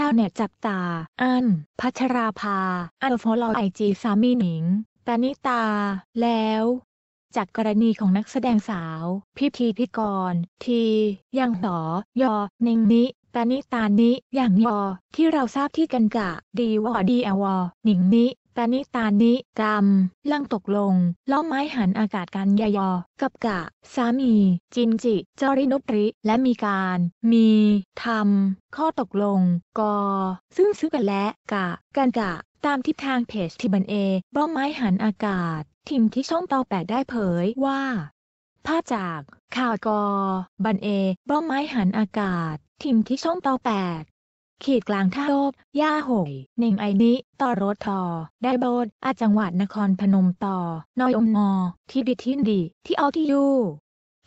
ชาวเน็ตจับตา อัน พัชราภา อันฟอลไอจีสามีหนิงปานิตา แล้ว จากกรณีของนักแสดงสาว พิธีพิกร ที ยังห่อยอ นิงนิปานิตานิอย่างยอ ที่เราทราบที่กันกะ ดีวอดีอวอนิงนิปานิตานิกรรม ลังตกลง ล้อไม้หันอากาศการยยอกับกะ สามี จินจิจรินุปริ และมีการ มีทำข้อตกลงกอซึ่งซื้อกันและกะกันกะตามทิศทางเพจทิบันเอล้อไม้หันอากาศ ทิมที่ช่องต่อแปดได้เผยว่าภาพจากข่าวกอบันเอบ้อไม้หันอากาศ ทิมที่ช่องต่อแปดขีดกลางท่าโลบย่าหหยหนึ่งไอนิต่อรถทอได้โบดอาจังหวัดนครพนมต่อนอยอมอที่ดิทินดี ที่เอาที่ยู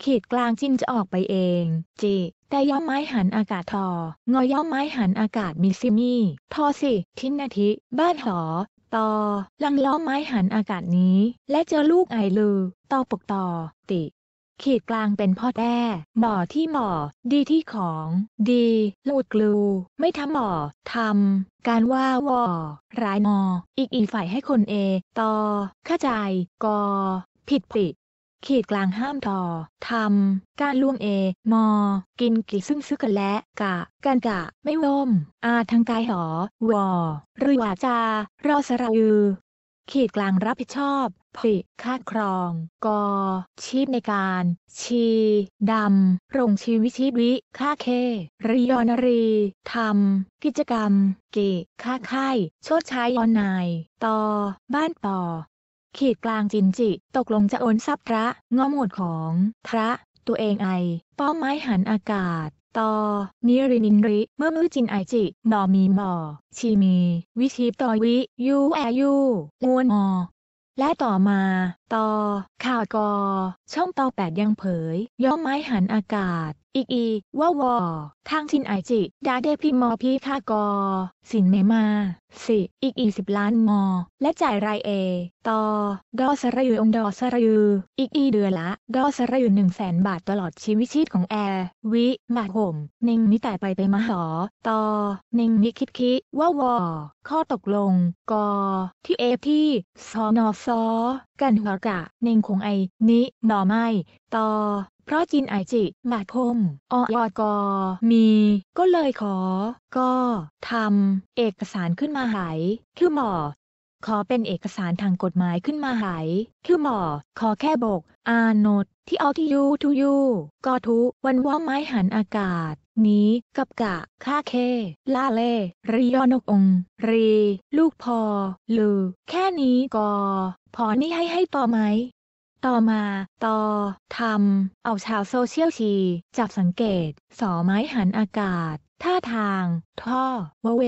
ขีดกลางจินจะออกไปเองจีแต่ย่อมไม้หันอากาศทองอย่อมไม้หันอากาศมีซิมี่ทอสิ ทินนาทิบ้านหอ ต่อ ลังล้อไม้หันอากาศนี้ และเจอลูกไอลือต่อปกต่อติขีดกลางเป็นพ่อแอ่หมอที่หมอดีที่ของดีลูดกลู ไม่ทำหมอทำการว่าวอ ร้ายมอ อีกอีฝ่ายให้คนเอตอเข้าใจ กอ ผิดปิด ขีดกลางห้ามต่อทำการล่วงเอ มอ กินกี่ซึ่งซึกกันและ กะกันกะไม่ว่มอาทางกายหอ วอรือวาจา รอสระอือขีดกลางรับผิดชอบผิคาดครอง กอ ชีพในการ ชี ดำรงชีวิชีวิค่าเครียอนรีทำกิจกรรมเกค่าไข้ชดใช้ออนไลน์ต่อ บ้านต่อ ขีดกลางจินจิ ตกลงจะโอนทรัพย์ระงอหมดของ พระตัวเองไอ ป้อมไม้หันอากาศตอนิรินินริ เมื่อมือจินไอจินอมีมอ ชีมี วิธีตอวิ ยู แอ ยูงวนอและต่อมาต่อข่าวกอช่องต่อแปดยังเผยย่อไม้หันอากาศ อีกอีว่าวอทางชินไอจิ ดาเดพิมอพีค่ากอสินเมมาสิ อีกอีสิบล้านมอ และจ่ายรายเอต่อดอสระยูองดอสระยูอีกอีเดือนละดอสระยูหนึ่งแสนบาทตลอดชีวิตชีตของแอร์วิมาห่มน่งนิแต่ไปไปมาหอต่อน่งนิคิดคิว่าวอข้อตกลงกอที่เอที่สอนอซอกันหัวกะ เน่งคงไอ นิหน่อไม้ต่อ เพราะจินไอจิมาดคมออยกอมีก็เลยขอ ก็ทำเอกสารขึ้นมาหายคือหมอขอเป็นเอกสารทางกฎหมายขึ้นมาหายคือหมอขอแค่ บก อาโนดที่เอาที่ยูทูยูก็ทุวันว่าไม้หันอากาศ นี้ กับกะค่าเคล่าเล่ริยอนกองรี ลูกพอลือ แค่นี้ก็พอนี่ให้ให้ต่อไหม ต่อมา ต่อทำเอาชาวโซเชียลชี จับสังเกต สอไม้หันอากาศ ท่าทาง ท่อ วเว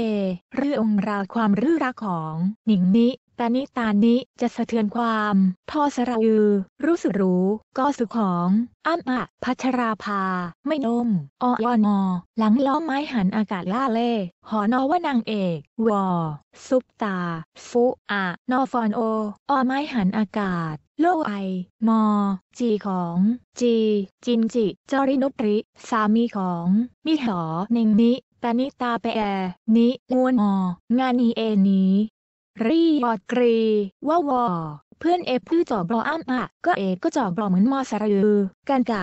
เรื่องราวความรื่อรักของหนิงนิแต่นิตานิจะสะเทือนความทอสระอือ รู้สึกรู้ ก็สุขของ อ้ำอะพัชราภาไม่นม อออนอหลังล้อไม้หันอากาศล่าเล่หอนอว่านางเอกวอซุปตา ฟุอะนอฟอนโอออไม้หันอากาศ โลไอ มอ จีของ จี จินจิ จอรินุริ สามีของ มิหอเนิงนิตานิตาแปรนิงวนองานีเอนี้รีออดกรีว่าวอเพื่อนเอฟืือจอบรออ้ามอะก็เอก็จอบรอเหมือนมอสระยือ กันกะ